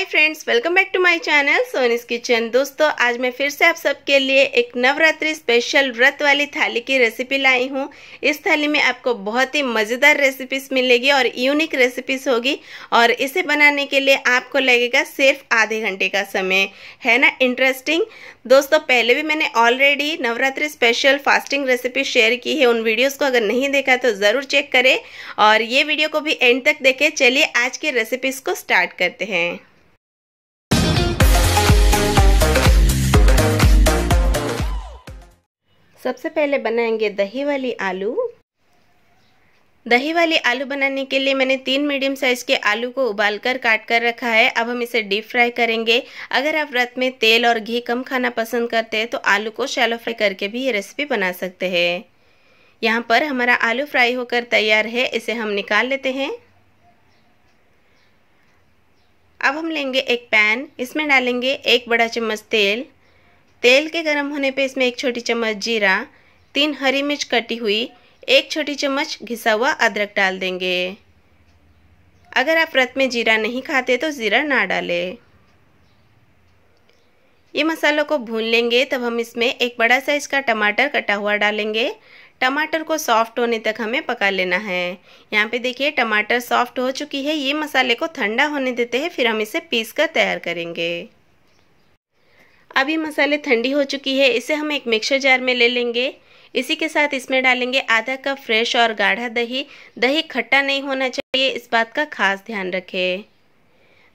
hi friends welcome back to my channel Soni's kitchen दोस्तों आज मैं फिर से आप सबके लिए एक नवरात्रि स्पेशल व्रत वाली थाली की रेसिपी लाई हूँ इस थाली में आपको बहुत ही मज़ेदार रेसिपीज मिलेगी और यूनिक रेसिपीज होगी और इसे बनाने के लिए आपको लगेगा सिर्फ आधे घंटे का समय है ना इंटरेस्टिंग दोस्तों पहले भी मैंने already Navratri special fasting recipe share की है उन वीडियोज़ को अगर नहीं देखा तो ज़रूर चेक करें और ये वीडियो को भी एंड तक देखें चलिए आज की रेसिपीज़ को स्टार्ट करते हैं सबसे पहले बनाएंगे दही वाली आलू दही वाली आलू बनाने के लिए मैंने तीन मीडियम साइज़ के आलू को उबाल कर काट कर रखा है अब हम इसे डीप फ्राई करेंगे अगर आप व्रत में तेल और घी कम खाना पसंद करते हैं तो आलू को शैलो फ्राई करके भी ये रेसिपी बना सकते हैं यहाँ पर हमारा आलू फ्राई होकर तैयार है इसे हम निकाल लेते हैं अब हम लेंगे एक पैन इसमें डालेंगे एक बड़ा चम्मच तेल तेल के गर्म होने पे इसमें एक छोटी चम्मच जीरा तीन हरी मिर्च कटी हुई एक छोटी चम्मच घिसा हुआ अदरक डाल देंगे अगर आप व्रत में जीरा नहीं खाते तो ज़ीरा ना डालें ये मसालों को भून लेंगे तब हम इसमें एक बड़ा साइज का टमाटर कटा हुआ डालेंगे टमाटर को सॉफ्ट होने तक हमें पका लेना है यहाँ पे देखिए टमाटर सॉफ्ट हो चुकी है ये मसाले को ठंडा होने देते हैं फिर हम इसे पीस कर तैयार करेंगे अभी मसाले ठंडी हो चुकी है इसे हम एक मिक्सर जार में ले लेंगे इसी के साथ इसमें डालेंगे आधा कप फ्रेश और गाढ़ा दही दही खट्टा नहीं होना चाहिए इस बात का खास ध्यान रखें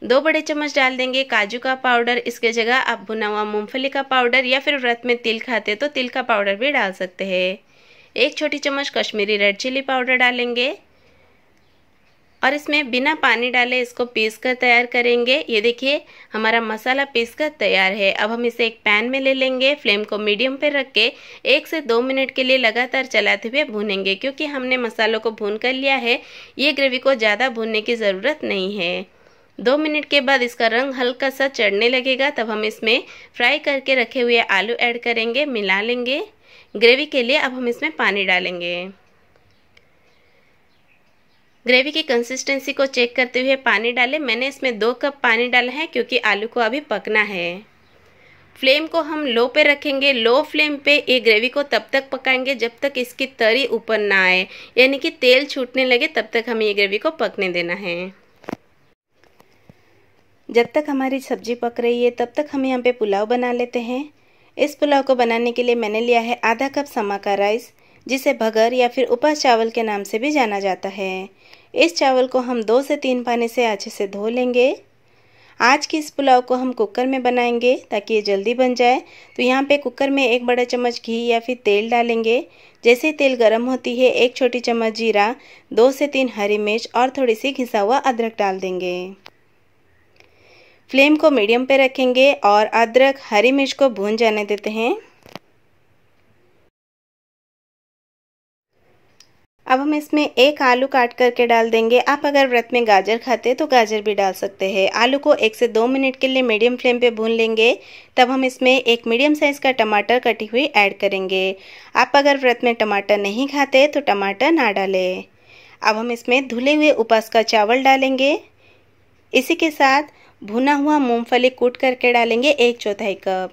दो बड़े चम्मच डाल देंगे काजू का पाउडर इसके जगह आप भुना हुआ मूँगफली का पाउडर या फिर व्रत में तिल खाते तो तिल का पाउडर भी डाल सकते हैं एक छोटी चम्मच कश्मीरी रेड चिली पाउडर डालेंगे और इसमें बिना पानी डाले इसको पीस कर तैयार करेंगे ये देखिए हमारा मसाला पीस कर तैयार है अब हम इसे एक पैन में ले लेंगे फ्लेम को मीडियम पर रख के एक से दो मिनट के लिए लगातार चलाते हुए भूनेंगे क्योंकि हमने मसालों को भून कर लिया है ये ग्रेवी को ज़्यादा भूनने की ज़रूरत नहीं है दो मिनट के बाद इसका रंग हल्का सा चढ़ने लगेगा तब हम इसमें फ्राई करके रखे हुए आलू ऐड करेंगे मिला लेंगे ग्रेवी के लिए अब हम इसमें पानी डालेंगे ग्रेवी की कंसिस्टेंसी को चेक करते हुए पानी डालें मैंने इसमें दो कप पानी डाला है क्योंकि आलू को अभी पकना है फ्लेम को हम लो पे रखेंगे लो फ्लेम पे ये ग्रेवी को तब तक पकाएंगे जब तक इसकी तरी ऊपर ना आए यानी कि तेल छूटने लगे तब तक हमें ये ग्रेवी को पकने देना है जब तक हमारी सब्जी पक रही है तब तक हम यहाँ पे पुलाव बना लेते हैं इस पुलाव को बनाने के लिए मैंने लिया है आधा कप समा का राइस जिसे भगर या फिर उपास चावल के नाम से भी जाना जाता है इस चावल को हम दो से तीन पानी से अच्छे से धो लेंगे आज के इस पुलाव को हम कुकर में बनाएंगे ताकि ये जल्दी बन जाए तो यहाँ पे कुकर में एक बड़ा चम्मच घी या फिर तेल डालेंगे जैसे तेल गर्म होती है एक छोटी चम्मच जीरा दो से तीन हरी मिर्च और थोड़ी सी घिसा हुआ अदरक डाल देंगे फ्लेम को मीडियम पे रखेंगे और अदरक हरी मिर्च को भून जाने देते हैं अब हम इसमें एक आलू काट करके डाल देंगे आप अगर व्रत में गाजर खाते हैं तो गाजर भी डाल सकते हैं आलू को एक से दो मिनट के लिए मीडियम फ्लेम पे भून लेंगे तब हम इसमें एक मीडियम साइज़ का टमाटर कटी हुई ऐड करेंगे आप अगर व्रत में टमाटर नहीं खाते तो टमाटर ना डालें अब हम इसमें धुले हुए उपास का चावल डालेंगे इसी के साथ भुना हुआ मूँगफली कूट करके डालेंगे एक चौथाई कप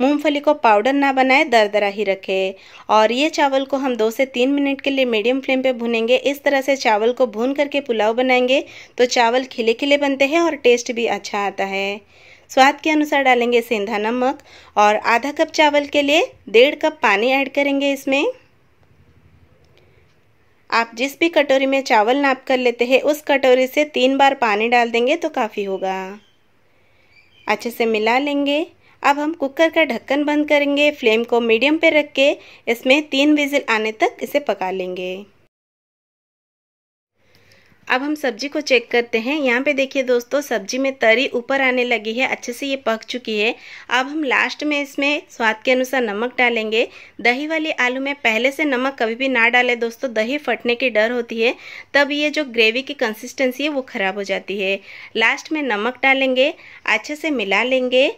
मूंगफली को पाउडर ना बनाए दरदरा ही रखें और ये चावल को हम दो से तीन मिनट के लिए मीडियम फ्लेम पे भुनेंगे इस तरह से चावल को भून करके पुलाव बनाएंगे तो चावल खिले खिले बनते हैं और टेस्ट भी अच्छा आता है स्वाद के अनुसार डालेंगे सेंधा नमक और आधा कप चावल के लिए डेढ़ कप पानी ऐड करेंगे इसमें आप जिस भी कटोरी में चावल नाप कर लेते हैं उस कटोरी से तीन बार पानी डाल देंगे तो काफ़ी होगा अच्छे से मिला लेंगे अब हम कुकर का ढक्कन बंद करेंगे फ्लेम को मीडियम पे रख के इसमें तीन विजिल आने तक इसे पका लेंगे अब हम सब्जी को चेक करते हैं यहाँ पे देखिए दोस्तों सब्जी में तरी ऊपर आने लगी है अच्छे से ये पक चुकी है अब हम लास्ट में इसमें स्वाद के अनुसार नमक डालेंगे दही वाली आलू में पहले से नमक कभी भी ना डालें दोस्तों दही फटने की डर होती है तब ये जो ग्रेवी की कंसिस्टेंसी है वो ख़राब हो जाती है लास्ट में नमक डालेंगे अच्छे से मिला लेंगे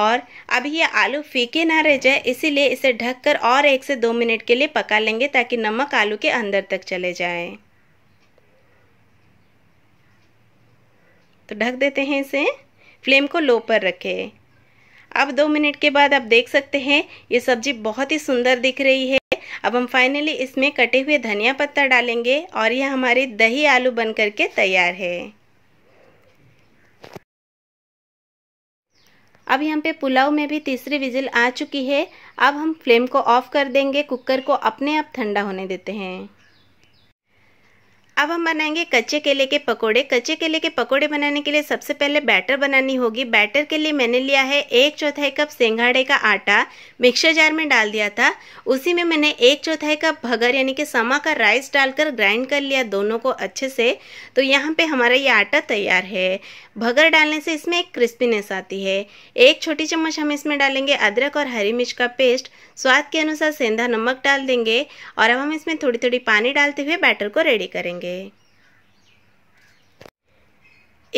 और अभी ये आलू फीके ना रह जाए इसीलिए इसे ढक और एक से दो मिनट के लिए पका लेंगे ताकि नमक आलू के अंदर तक चले जाएँ तो ढक देते हैं इसे फ्लेम को लो पर रखें अब दो मिनट के बाद आप देख सकते हैं ये सब्जी बहुत ही सुंदर दिख रही है अब हम फाइनली इसमें कटे हुए धनिया पत्ता डालेंगे और यह हमारी दही आलू बन करके तैयार है अब यहाँ पे पुलाव में भी तीसरी विजिल आ चुकी है अब हम फ्लेम को ऑफ कर देंगे कुकर को अपने आप ठंडा होने देते हैं अब हम बनाएंगे कच्चे केले के पकोड़े कच्चे केले के पकोड़े बनाने के लिए सबसे पहले बैटर बनानी होगी बैटर के लिए मैंने लिया है एक चौथाई कप सेंघाड़े का आटा मिक्सर जार में डाल दिया था उसी में मैंने एक चौथाई कप भगर यानी कि समा का राइस डालकर ग्राइंड कर लिया दोनों को अच्छे से तो यहाँ पर हमारा ये आटा तैयार है भगर डालने से इसमें एक क्रिस्पीनेस आती है एक छोटी चम्मच हम इसमें डालेंगे अदरक और हरी मिर्च का पेस्ट स्वाद के अनुसार सेंधा नमक डाल देंगे और अब हम इसमें थोड़ी थोड़ी पानी डालते हुए बैटर को रेडी करेंगे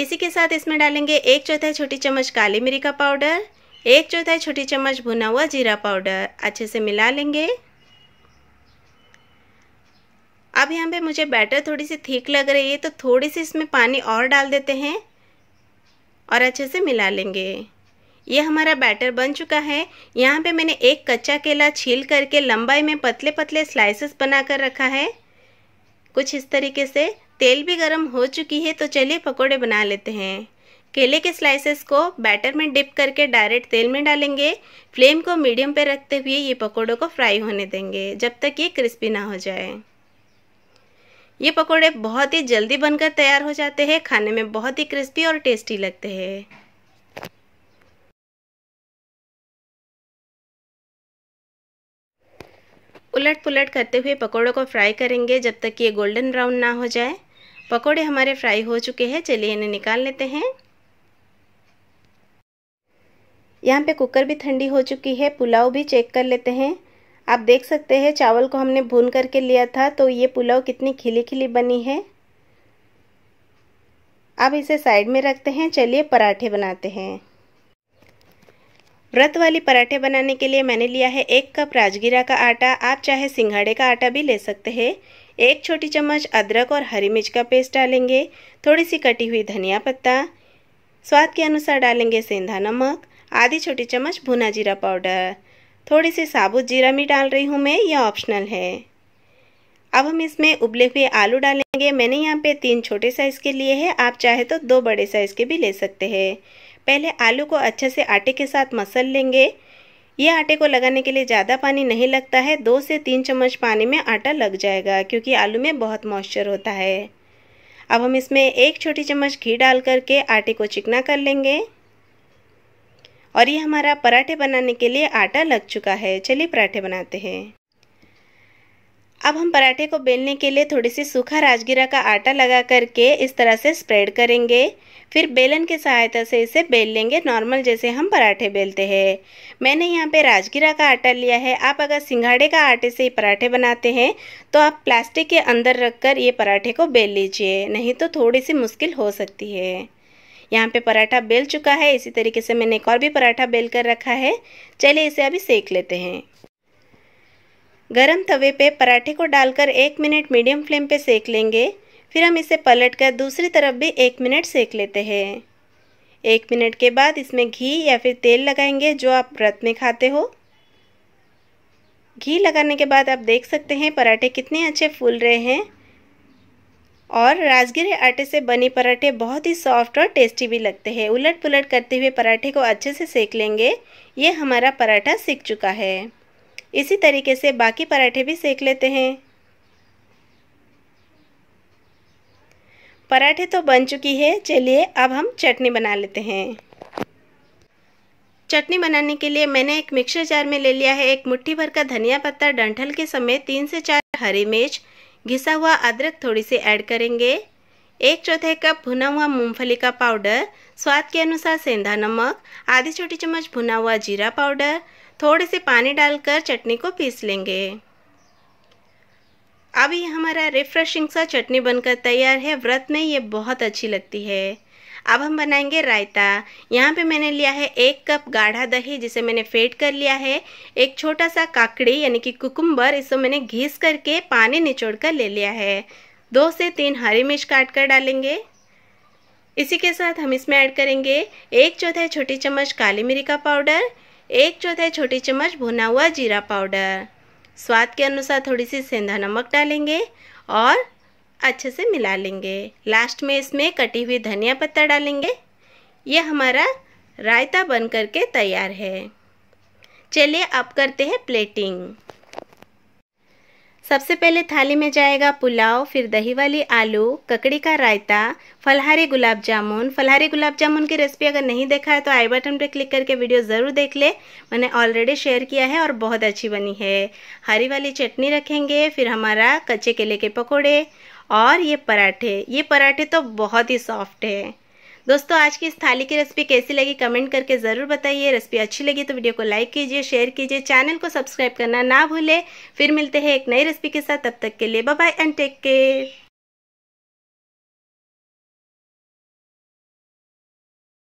इसी के साथ इसमें डालेंगे एक चौथाई छोटी चम्मच काली मिरी का पाउडर एक चौथाई छोटी चम्मच भुना हुआ जीरा पाउडर अच्छे से मिला लेंगे अब यहाँ पे मुझे बैटर थोड़ी सी थीक लग रही है तो थोड़ी सी इसमें पानी और डाल देते हैं और अच्छे से मिला लेंगे ये हमारा बैटर बन चुका है यहाँ पे मैंने एक कच्चा केला छील करके लंबाई में पतले पतले स्लाइसेस बना कर रखा है कुछ इस तरीके से तेल भी गर्म हो चुकी है तो चलिए पकोड़े बना लेते हैं केले के स्लाइसेस को बैटर में डिप करके डायरेक्ट तेल में डालेंगे फ्लेम को मीडियम पे रखते हुए ये पकोड़ों को फ्राई होने देंगे जब तक ये क्रिस्पी ना हो जाए ये पकोड़े बहुत ही जल्दी बनकर तैयार हो जाते हैं खाने में बहुत ही क्रिस्पी और टेस्टी लगते हैं उलट पुलट करते हुए पकौड़ों को फ्राई करेंगे जब तक ये गोल्डन ब्राउन ना हो जाए पकौड़े हमारे फ्राई हो चुके हैं चलिए इन्हें निकाल लेते हैं यहाँ पे कुकर भी ठंडी हो चुकी है पुलाव भी चेक कर लेते हैं आप देख सकते हैं चावल को हमने भून करके लिया था तो ये पुलाव कितनी खिली खिली बनी है अब इसे साइड में रखते हैं चलिए पराठे बनाते हैं व्रत वाली पराठे बनाने के लिए मैंने लिया है एक कप राजगिरा का आटा आप चाहे सिंघाड़े का आटा भी ले सकते हैं एक छोटी चम्मच अदरक और हरी मिर्च का पेस्ट डालेंगे थोड़ी सी कटी हुई धनिया पत्ता स्वाद के अनुसार डालेंगे सेंधा नमक आधी छोटी चम्मच भुना जीरा पाउडर थोड़ी सी साबुत जीरा भी डाल रही हूँ मैं यह ऑप्शनल है अब हम इसमें उबले हुए आलू डालेंगे मैंने यहाँ पे तीन छोटे साइज़ के लिए है आप चाहे तो दो बड़े साइज़ के भी ले सकते हैं पहले आलू को अच्छे से आटे के साथ मसल लेंगे ये आटे को लगाने के लिए ज़्यादा पानी नहीं लगता है दो से तीन चम्मच पानी में आटा लग जाएगा क्योंकि आलू में बहुत मॉइस्चर होता है अब हम इसमें एक छोटी चम्मच घी डाल करके आटे को चिकना कर लेंगे और ये हमारा पराठे बनाने के लिए आटा लग चुका है चलिए पराठे बनाते हैं अब हम पराठे को बेलने के लिए थोड़ी सी सूखा राजगिरा का आटा लगा करके इस तरह से स्प्रेड करेंगे फिर बेलन की सहायता से इसे बेल लेंगे नॉर्मल जैसे हम पराठे बेलते हैं मैंने यहाँ पे राजगिरा का आटा लिया है आप अगर सिंघाड़े का आटे से पराठे बनाते हैं तो आप प्लास्टिक के अंदर रखकर ये पराठे को बेल लीजिए नहीं तो थोड़ी सी मुश्किल हो सकती है यहाँ पे पराठा बेल चुका है इसी तरीके से मैंने एक और भी पराठा बेल कर रखा है चलिए इसे अभी सेक लेते हैं गरम तवे पे पराठे को डालकर एक मिनट मीडियम फ्लेम पे सेक लेंगे फिर हम इसे पलटकर दूसरी तरफ भी एक मिनट सेक लेते हैं एक मिनट के बाद इसमें घी या फिर तेल लगाएंगे जो आप व्रत में खाते हो घी लगाने के बाद आप देख सकते हैं पराठे कितने अच्छे फूल रहे हैं और राजगिरे आटे से बने पराठे बहुत ही सॉफ्ट और टेस्टी भी लगते हैं उलट पुलट करते हुए पराठे को अच्छे से सेक लेंगे ये हमारा पराठा सीख चुका है इसी तरीके से बाकी पराठे भी सेक लेते हैं पराठे तो बन चुकी है चलिए अब हम चटनी बना लेते हैं चटनी बनाने के लिए मैंने एक मिक्सर जार में ले लिया है एक मुट्ठी भर का धनिया पत्ता डंठल के समय तीन से चार हरी मिर्च घिसा हुआ अदरक थोड़ी सी ऐड करेंगे एक चौथाई कप भुना हुआ मूंगफली का पाउडर स्वाद के अनुसार सेंधा नमक आधी छोटी चम्मच भुना हुआ जीरा पाउडर थोड़े से पानी डालकर चटनी को पीस लेंगे अभी हमारा रिफ्रेशिंग सा चटनी बनकर तैयार है व्रत में ये बहुत अच्छी लगती है अब हम बनाएंगे रायता यहाँ पे मैंने लिया है एक कप गाढ़ा दही जिसे मैंने फेट कर लिया है एक छोटा सा काकड़ी यानी कि कुकुम्बर इसको मैंने घीस करके पानी निचोड़ कर ले लिया है दो से तीन हरी मिर्च काट कर डालेंगे इसी के साथ हम इसमें ऐड करेंगे एक चौथाई छोटी चम्मच काली मिरी का पाउडर एक चौथाई छोटी चम्मच भुना हुआ जीरा पाउडर स्वाद के अनुसार थोड़ी सी सेंधा नमक डालेंगे और अच्छे से मिला लेंगे लास्ट में इसमें कटी हुई धनिया पत्ता डालेंगे ये हमारा रायता बन करके तैयार है चलिए अब करते हैं प्लेटिंग सबसे पहले थाली में जाएगा पुलाव फिर दही वाली आलू ककड़ी का रायता फलहारी गुलाब जामुन फलहारी गुलाब जामुन की रेसिपी अगर नहीं देखा है तो आई बटन पर क्लिक करके वीडियो ज़रूर देख ले मैंने ऑलरेडी शेयर किया है और बहुत अच्छी बनी है हरी वाली चटनी रखेंगे फिर हमारा कच्चे केले के पकौड़े और ये पराठे ये पराठे तो बहुत ही सॉफ्ट है दोस्तों आज की इस थाली की रेसिपी कैसी लगी कमेंट करके ज़रूर बताइए रेसिपी अच्छी लगी तो वीडियो को लाइक कीजिए शेयर कीजिए चैनल को सब्सक्राइब करना ना भूले फिर मिलते हैं एक नई रेसिपी के साथ तब तक के लिए बाय एंड टेक केयर